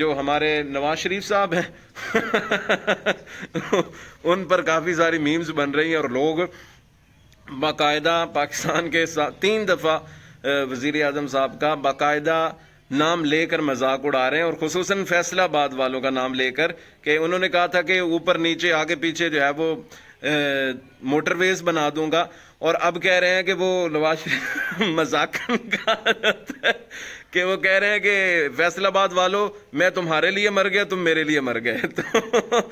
जो हमारे नवाज शरीफ साहब हैं उन पर काफ़ी सारी मीम्स बन रही हैं और लोग बाकायदा पाकिस्तान के साथ तीन दफ़ा वज़ी अजम साहब का बाकायदा नाम लेकर मजाक उड़ा रहे हैं और खसूस फैसलाबाद वालों का नाम लेकर कि उन्होंने कहा था कि ऊपर नीचे आगे पीछे जो है वो मोटरवेज बना दूंगा और अब कह रहे हैं कि वो नवाज शरीफ मजाक कि वो कह रहे हैं कि फैसलाबाद वालों मैं तुम्हारे लिए मर गया तुम मेरे लिए मर गए तो